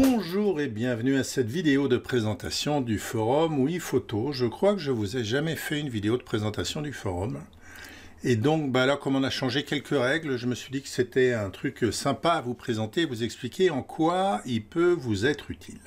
Bonjour et bienvenue à cette vidéo de présentation du forum oui photo. Je crois que je vous ai jamais fait une vidéo de présentation du forum. Et donc bah là comme on a changé quelques règles, je me suis dit que c'était un truc sympa à vous présenter, vous expliquer en quoi il peut vous être utile.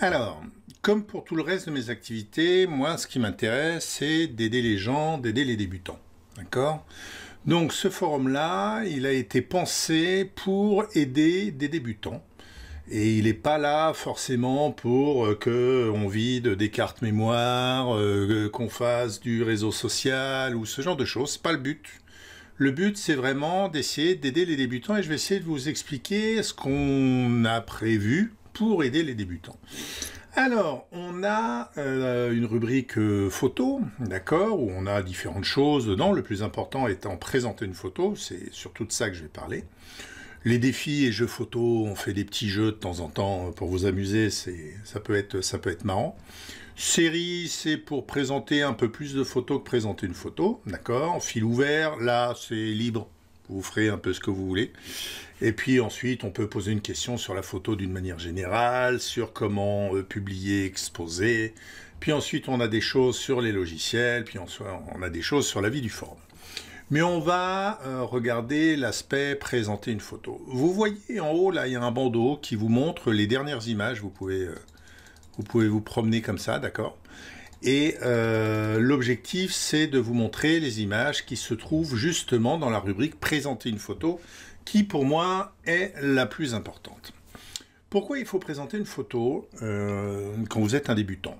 Alors, comme pour tout le reste de mes activités, moi ce qui m'intéresse c'est d'aider les gens, d'aider les débutants. D'accord Donc ce forum là, il a été pensé pour aider des débutants et il n'est pas là forcément pour euh, que on vide des cartes mémoire, euh, qu'on fasse du réseau social ou ce genre de choses. C'est pas le but. Le but, c'est vraiment d'essayer d'aider les débutants et je vais essayer de vous expliquer ce qu'on a prévu pour aider les débutants. Alors, on a euh, une rubrique photo, d'accord, où on a différentes choses dedans. Le plus important étant présenter une photo, c'est surtout de ça que je vais parler les défis et jeux photos, on fait des petits jeux de temps en temps euh, pour vous amuser, ça peut, être, ça peut être marrant. Série, c'est pour présenter un peu plus de photos que présenter une photo, d'accord Fil ouvert, là c'est libre, vous ferez un peu ce que vous voulez. Et puis ensuite, on peut poser une question sur la photo d'une manière générale, sur comment euh, publier, exposer. Puis ensuite, on a des choses sur les logiciels, puis on a des choses sur la vie du forum. Mais on va euh, regarder l'aspect présenter une photo. Vous voyez en haut, là, il y a un bandeau qui vous montre les dernières images. Vous pouvez euh, vous, promener comme ça, d'accord et euh, l'objectif, c'est de vous montrer les images qui se trouvent justement dans la rubrique Présenter une photo, qui pour moi est la plus importante. Pourquoi il faut présenter une photo quand vous êtes un débutant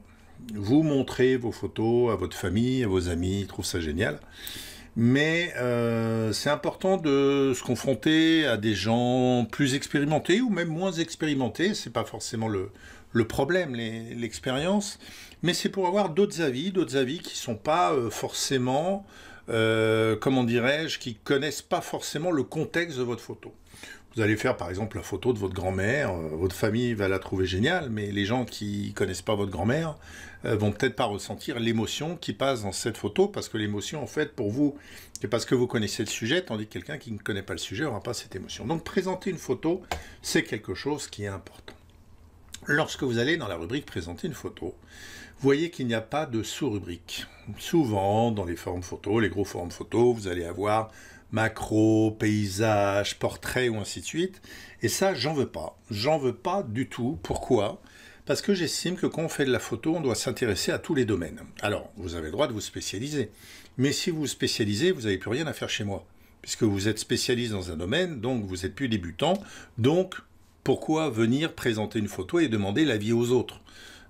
Vous montrez vos photos à votre famille, à vos amis, ils trouvent ça génial mais euh, c'est important de se confronter à des gens plus expérimentés ou même moins expérimentés. C'est pas forcément le, problème, l'expérience, mais c'est pour avoir d'autres avis, d'autres avis qui sont pas euh, forcément, euh, comment dirais-je, qui connaissent pas forcément le contexte de votre photo. Vous allez faire par exemple la photo de votre grand-mère, euh, votre famille va la trouver géniale, mais les gens qui connaissent pas votre grand-mère euh, vont peut-être pas ressentir l'émotion qui passe dans cette photo, parce que l'émotion en fait pour vous, c'est parce que vous connaissez le sujet, tandis que quelqu'un qui ne connaît pas le sujet aura pas cette émotion. Donc présenter une photo, c'est quelque chose qui est important. Lorsque vous allez dans la rubrique présenter une photo, voyez qu'il n'y a pas de sous-rubrique. Souvent, dans les formes photos, les gros formes photos, vous allez avoir macro, paysage, portrait ou ainsi de suite. Et ça, j'en veux pas. J'en veux pas du tout. Pourquoi Parce que j'estime que quand on fait de la photo, on doit s'intéresser à tous les domaines. Alors, vous avez le droit de vous spécialiser. Mais si vous vous spécialisez, vous n'avez plus rien à faire chez moi. Puisque vous êtes spécialiste dans un domaine, donc vous n'êtes plus débutant. Donc, pourquoi venir présenter une photo et demander l'avis aux autres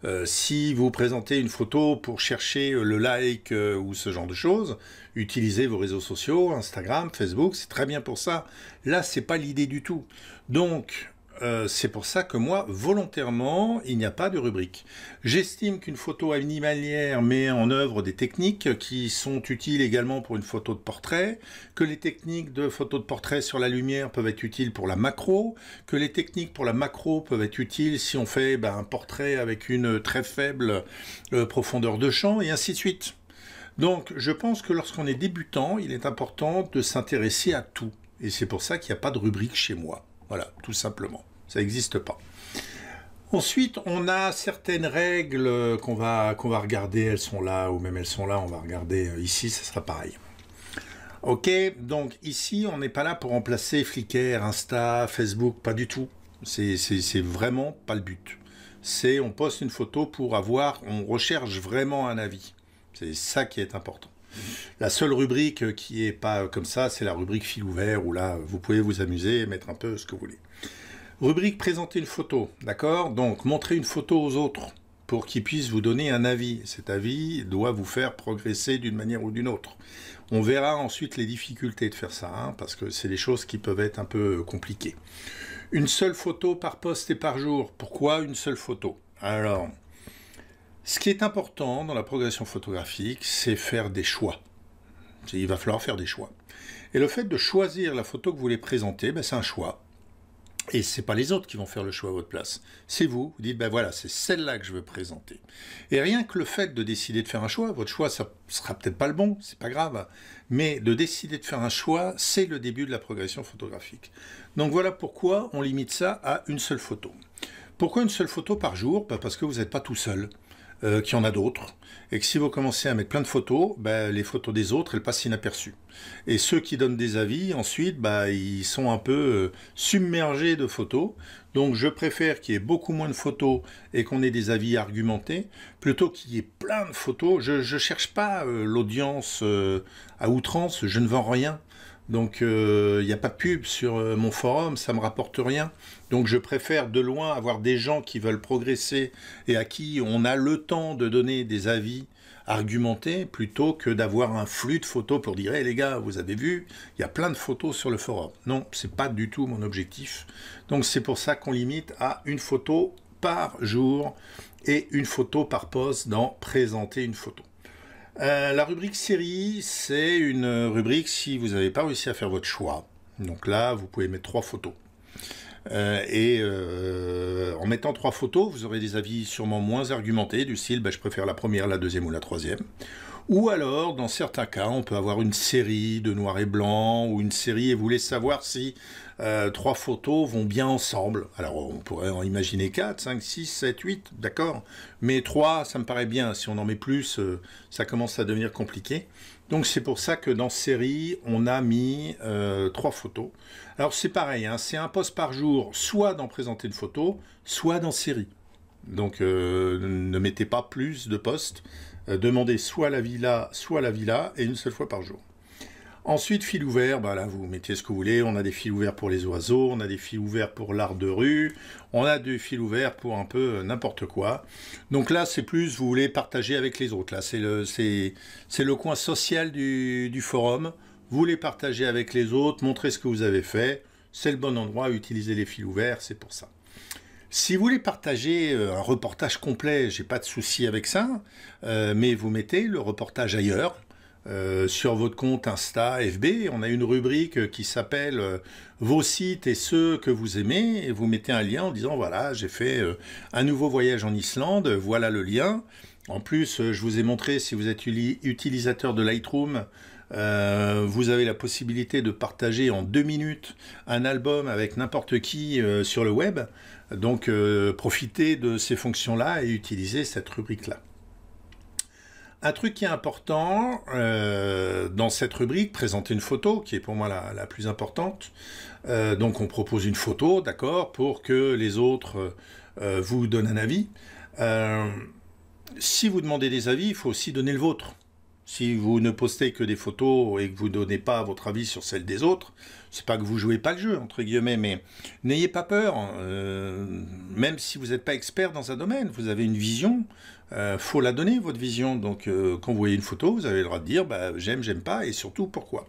euh, si vous présentez une photo pour chercher euh, le like euh, ou ce genre de choses, utilisez vos réseaux sociaux, Instagram, Facebook, c'est très bien pour ça. Là, c'est pas l'idée du tout. Donc, euh, c'est pour ça que moi, volontairement, il n'y a pas de rubrique. J'estime qu'une photo animalière met en œuvre des techniques qui sont utiles également pour une photo de portrait, que les techniques de photo de portrait sur la lumière peuvent être utiles pour la macro, que les techniques pour la macro peuvent être utiles si on fait ben, un portrait avec une très faible euh, profondeur de champ, et ainsi de suite. Donc je pense que lorsqu'on est débutant, il est important de s'intéresser à tout. Et c'est pour ça qu'il n'y a pas de rubrique chez moi. Voilà, tout simplement. Ça n'existe pas. Ensuite, on a certaines règles qu'on va, qu'on va regarder, elles sont là, ou même elles sont là, on va regarder euh, ici, ça sera pareil. Ok, donc ici, on n'est pas là pour remplacer Flickr, Insta, Facebook, pas du tout. C'est vraiment pas le but. C'est on poste une photo pour avoir, on recherche vraiment un avis. C'est ça qui est important. La seule rubrique qui n'est pas comme ça, c'est la rubrique fil ouvert, où là, vous pouvez vous amuser mettre un peu ce que vous voulez. Rubrique présenter une photo, d'accord Donc, montrer une photo aux autres pour qu'ils puissent vous donner un avis. Cet avis doit vous faire progresser d'une manière ou d'une autre. On verra ensuite les difficultés de faire ça, hein, parce que c'est des choses qui peuvent être un peu compliquées. Une seule photo par poste et par jour. Pourquoi une seule photo Alors, ce qui est important dans la progression photographique, c'est faire des choix. Il va falloir faire des choix. Et le fait de choisir la photo que vous voulez présenter, ben, c'est un choix. Et ce n'est pas les autres qui vont faire le choix à votre place. C'est vous. Vous dites, ben voilà, c'est celle-là que je veux présenter. Et rien que le fait de décider de faire un choix, votre choix, ça sera peut-être pas le bon, c'est pas grave. Mais de décider de faire un choix, c'est le début de la progression photographique. Donc voilà pourquoi on limite ça à une seule photo. Pourquoi une seule photo par jour ben, Parce que vous n'êtes pas tout seul. Qui euh, qu'il y en a d'autres, et que si vous commencez à mettre plein de photos, ben, les photos des autres, elles passent inaperçues. Et ceux qui donnent des avis, ensuite, ben, ils sont un peu euh, submergés de photos. Donc je préfère qu'il y ait beaucoup moins de photos et qu'on ait des avis argumentés, plutôt qu'il y ait plein de photos. Je ne cherche pas euh, l'audience à outrance, je ne vends rien. Donc euh, il n'y a pas de pub sur euh, mon forum, ça me rapporte rien. Donc je préfère de loin avoir des gens qui veulent progresser et à qui on a le temps de donner des avis argumentés plutôt que d'avoir un flux de photos pour dire hey, les gars, vous avez vu, il y a plein de photos sur le forum. Non, ce n'est pas du tout mon objectif. Donc c'est pour ça qu'on limite à une photo par jour et une photo par poste dans présenter une photo. Euh, la rubrique série, c'est une rubrique si vous n'avez pas réussi à faire votre choix. Donc là, vous pouvez mettre trois photos. Euh, et euh, en mettant trois photos, vous aurez des avis sûrement moins argumentés, du style bah, je préfère la première, la deuxième ou la troisième. Ou alors, dans certains cas, on peut avoir une série de noir et blanc ou une série et vous voulez savoir si euh, trois photos vont bien ensemble. Alors, on pourrait en imaginer quatre, cinq, six, sept, huit, d'accord Mais trois, ça me paraît bien. Si on en met plus, euh, ça commence à devenir compliqué. Donc, c'est pour ça que dans série, on a mis euh, trois photos. Alors, c'est pareil, hein. c'est un poste par jour, soit d'en présenter une photo, soit dans série. Donc ne mettez pas plus de postes euh, demandez soit la villa, soit la villa, et une seule fois par jour. Ensuite, fil ouvert, bah là vous mettez ce que vous voulez, on a des fils ouverts pour les oiseaux, on a des fils ouverts pour l'art de rue, on a des fils ouverts pour un peu euh, n'importe quoi. Donc là c'est plus, vous voulez partager avec les autres, là c'est le, le, coin social du, forum, vous voulez partager avec les autres, montrer ce que vous avez fait, c'est le bon endroit, utiliser les fils ouverts, c'est pour ça. Si vous voulez partager euh, un reportage complet, j'ai pas de souci avec ça, euh, mais vous mettez le reportage ailleurs. Euh, sur votre compte Insta, FB, on a une rubrique qui s'appelle Vos sites et ceux que vous aimez, et vous mettez un lien en disant voilà, j'ai fait un nouveau voyage en Islande, voilà le lien. En plus, je vous ai montré, si vous êtes utilisateur de Lightroom, vous avez la possibilité de partager en deux minutes un album avec n'importe qui sur le web. Donc euh, profitez de ces fonctions-là et utilisez cette rubrique-là. Un truc qui est important euh, dans cette rubrique, présenter une photo, qui est pour moi la, plus importante. Euh, donc on propose une photo, d'accord, pour que les autres vous donnent un avis. si vous demandez des avis, il faut aussi donner le vôtre. Si vous ne postez que des photos et que vous ne donnez pas votre avis sur celle des autres, c'est pas que vous jouez pas le jeu, entre guillemets, mais n'ayez pas peur, euh, même si vous n'êtes pas expert dans un domaine, vous avez une vision, il euh, faut la donner, votre vision. Donc euh, quand vous voyez une photo, vous avez le droit de dire bah, j'aime, j'aime pas, et surtout pourquoi.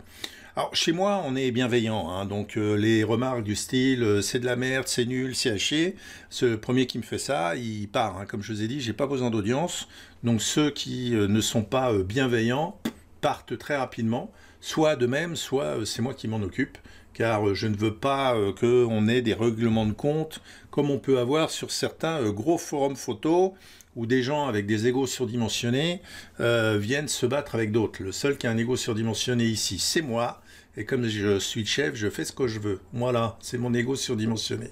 Alors, chez moi, on est bienveillant. Hein. donc, euh, les remarques du style euh, c'est de la merde, c'est nul, c'est haché. Ce premier qui me fait ça, il part. Hein. comme je vous ai dit, j'ai pas besoin d'audience. Donc, ceux qui euh, ne sont pas bienveillants partent très rapidement. Soit de même, soit c'est moi qui m'en occupe. Car je ne veux pas qu'on ait des règlements de compte comme on peut avoir sur certains gros forums photos où des gens avec des égos surdimensionnés viennent se battre avec d'autres. Le seul qui a un égo surdimensionné ici, c'est moi. Et comme je suis chef, je fais ce que je veux. Voilà, c'est mon ego surdimensionné.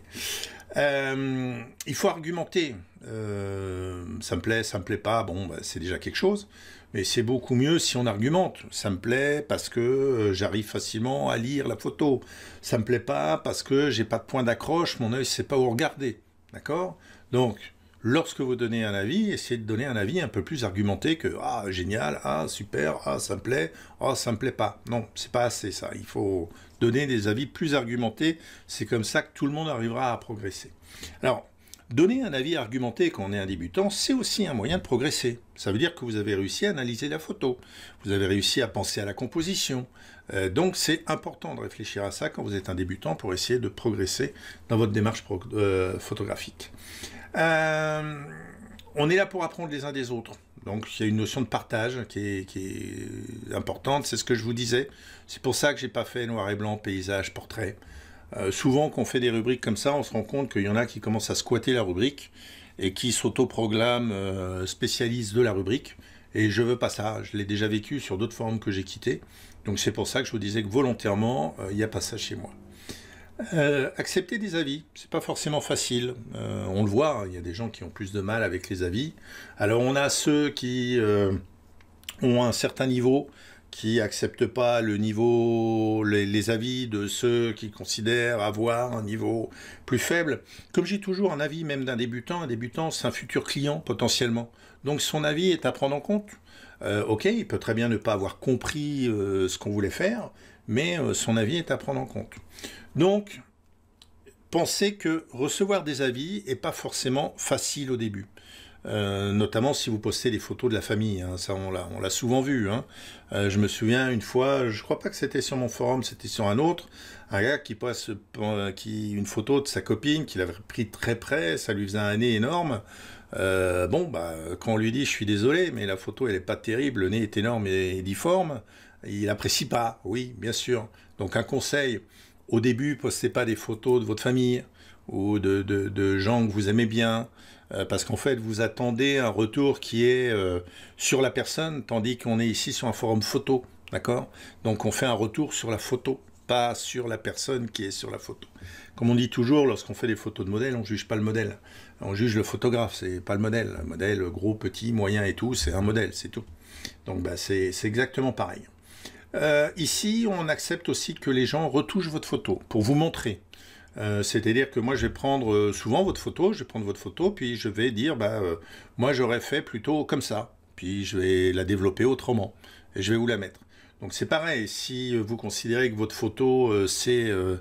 Euh, il faut argumenter. Euh, ça me plaît, ça me plaît pas. Bon, bah, c'est déjà quelque chose. Mais c'est beaucoup mieux si on argumente. Ça me plaît parce que euh, j'arrive facilement à lire la photo. Ça me plaît pas parce que j'ai pas de point d'accroche. Mon œil sait pas où regarder. D'accord Donc, lorsque vous donnez un avis, essayez de donner un avis un peu plus argumenté que ah génial, ah super, ah ça me plaît, ah ça me plaît pas. Non, c'est pas assez ça. Il faut donner des avis plus argumentés. C'est comme ça que tout le monde arrivera à progresser. Alors Donner un avis argumenté quand on est un débutant, c'est aussi un moyen de progresser. Ça veut dire que vous avez réussi à analyser la photo, vous avez réussi à penser à la composition. Euh, donc c'est important de réfléchir à ça quand vous êtes un débutant pour essayer de progresser dans votre démarche euh, photographique. Euh, on est là pour apprendre les uns des autres. Donc il y a une notion de partage qui est, importante, c'est ce que je vous disais. C'est pour ça que je n'ai pas fait noir et blanc, paysage, portrait. Euh, souvent qu'on fait des rubriques comme ça, on se rend compte qu'il y en a qui commencent à squatter la rubrique et qui s'autoproclament euh, spécialistes de la rubrique. Et je veux pas ça, je l'ai déjà vécu sur d'autres formes que j'ai quittées. Donc c'est pour ça que je vous disais que volontairement, euh, il n'y a pas ça chez moi. Euh, accepter des avis, c'est pas forcément facile. Euh, on le voit, il y a des gens qui ont plus de mal avec les avis. Alors on a ceux qui euh, ont un certain niveau, qui acceptent pas le niveau, les, avis de ceux qui considèrent avoir un niveau plus faible. Comme j'ai toujours un avis même d'un débutant, un débutant c'est un futur client potentiellement. Donc son avis est à prendre en compte. ok, il peut très bien ne pas avoir compris ce qu'on voulait faire, mais euh, son avis est à prendre en compte. Donc, pensez que recevoir des avis n'est pas forcément facile au début. Euh, notamment si vous postez des photos de la famille. Hein, ça, on l'a souvent vu. Hein. Euh, je me souviens une fois, je crois pas que c'était sur mon forum, c'était sur un autre, un gars qui poste une photo de sa copine qu'il avait pris très près, ça lui faisait un nez énorme. bon, bah, quand on lui dit je suis désolé, mais la photo elle est pas terrible, le nez est énorme et difforme, il n'apprécie pas, oui, bien sûr. Donc un conseil, au début, postez pas des photos de votre famille ou de, de, gens que vous aimez bien, euh, parce qu'en fait, vous attendez un retour qui est euh, sur la personne, tandis qu'on est ici sur un forum photo, d'accord Donc on fait un retour sur la photo, pas sur la personne qui est sur la photo. Comme on dit toujours, lorsqu'on fait des photos de modèle, on juge pas le modèle. On juge le photographe, c'est pas le modèle. modèle gros, petit, moyen et tout, c'est un modèle, c'est tout. Donc bah, c'est exactement pareil. Euh, ici, on accepte aussi que les gens retouchent votre photo pour vous montrer. Euh, c'est-à-dire que moi, je vais prendre euh, souvent votre photo, je vais prendre votre photo, puis je vais dire, bah, moi, j'aurais fait plutôt comme ça, puis je vais la développer autrement, et je vais vous la mettre. Donc c'est pareil, si euh, vous considérez que votre photo, euh, c'est euh,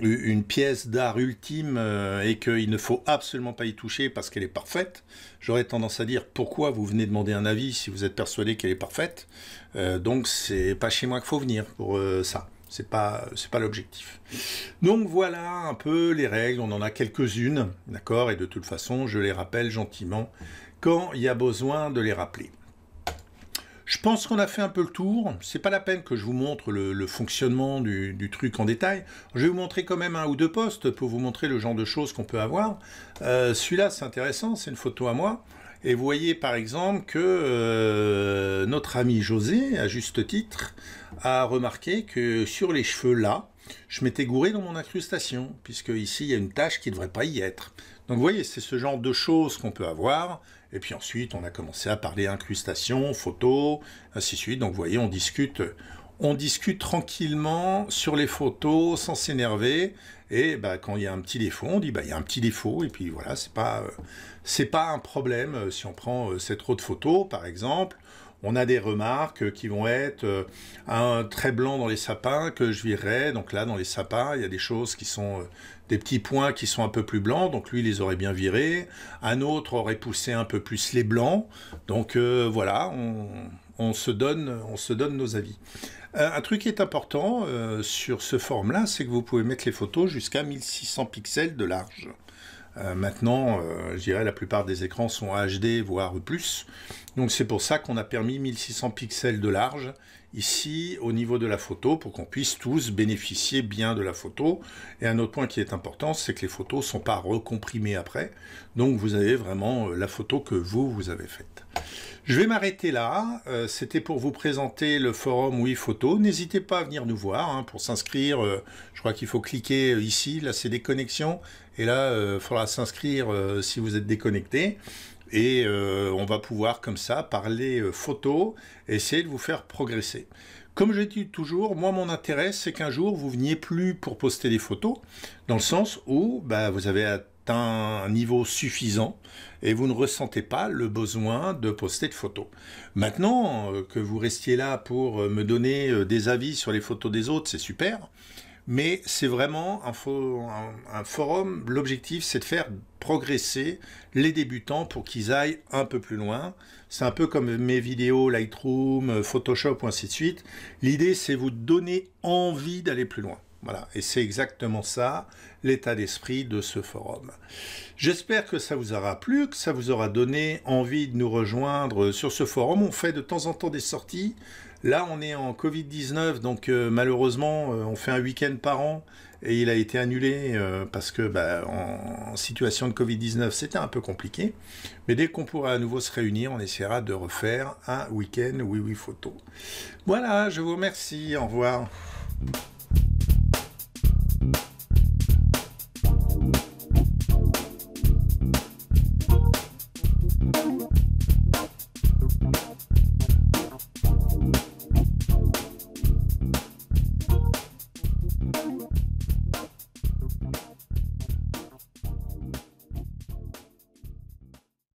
une pièce d'art ultime et qu'il ne faut absolument pas y toucher parce qu'elle est parfaite, j'aurais tendance à dire pourquoi vous venez demander un avis si vous êtes persuadé qu'elle est parfaite. donc c'est pas chez moi qu'il faut venir pour ça. C'est pas, c'est pas l'objectif. Donc voilà un peu les règles. On en a quelques-unes, d'accord Et de toute façon, je les rappelle gentiment quand il y a besoin de les rappeler. Je pense qu'on a fait un peu le tour. C'est pas la peine que je vous montre le, fonctionnement du, truc en détail. Je vais vous montrer quand même un ou deux postes pour vous montrer le genre de choses qu'on peut avoir. Euh, celui-là, c'est intéressant, c'est une photo à moi. Et vous voyez par exemple que euh, notre ami José, à juste titre, a remarqué que sur les cheveux là, je m'étais gouré dans mon incrustation, puisque ici il y a une tâche qui ne devrait pas y être. Donc vous voyez, c'est ce genre de choses qu'on peut avoir et puis ensuite, on a commencé à parler incrustation, photos, ainsi de suite. Donc vous voyez, on discute, on discute tranquillement sur les photos sans s'énerver. Et bah, quand il y a un petit défaut, on dit bah, il y a un petit défaut. Et puis voilà, ce pas, euh, c'est pas un problème. Euh, si on prend euh, cette autre photo, par exemple, on a des remarques qui vont être euh, un très blanc dans les sapins que je virais Donc là, dans les sapins, il y a des choses qui sont euh, des petits points qui sont un peu plus blancs, donc lui il les aurait bien virés. Un autre aurait poussé un peu plus les blancs. Donc euh, voilà, on, se donne, on se donne nos avis. un truc qui est important sur ce forme-là, c'est que vous pouvez mettre les photos jusqu'à 1600 pixels de large. maintenant, je dirais la plupart des écrans sont HD, voire plus. Donc c'est pour ça qu'on a permis 1600 pixels de large ici au niveau de la photo pour qu'on puisse tous bénéficier bien de la photo. Et un autre point qui est important, c'est que les photos ne sont pas recomprimées après. Donc vous avez vraiment euh, la photo que vous, vous avez faite. Je vais m'arrêter là. Euh, c'était pour vous présenter le forum Oui Photo. N'hésitez pas à venir nous voir hein, pour s'inscrire. Euh, je crois qu'il faut cliquer ici. Là, c'est des connexions. Et là, il faudra s'inscrire si vous êtes déconnecté. Et euh, on va pouvoir comme ça parler euh, photo, essayer de vous faire progresser. Comme je dis toujours, moi mon intérêt c'est qu'un jour vous veniez plus pour poster des photos, dans le sens où bah, vous avez atteint un niveau suffisant et vous ne ressentez pas le besoin de poster de photos. Maintenant euh, que vous restiez là pour me donner des avis sur les photos des autres, c'est super, mais c'est vraiment un, forum. L'objectif, c'est de faire progresser les débutants pour qu'ils aillent un peu plus loin. C'est un peu comme mes vidéos Lightroom, Photoshop ou ainsi de suite. L'idée, c'est vous donner envie d'aller plus loin. Voilà, et c'est exactement ça l'état d'esprit de ce forum. J'espère que ça vous aura plu, que ça vous aura donné envie de nous rejoindre sur ce forum. On fait de temps en temps des sorties. Là, on est en Covid-19, donc euh, malheureusement, euh, on fait un week-end par an et il a été annulé euh, parce que bah, en, situation de Covid-19, c'était un peu compliqué. Mais dès qu'on pourra à nouveau se réunir, on essaiera de refaire un week-end oui oui photo. Voilà, je vous remercie, au revoir.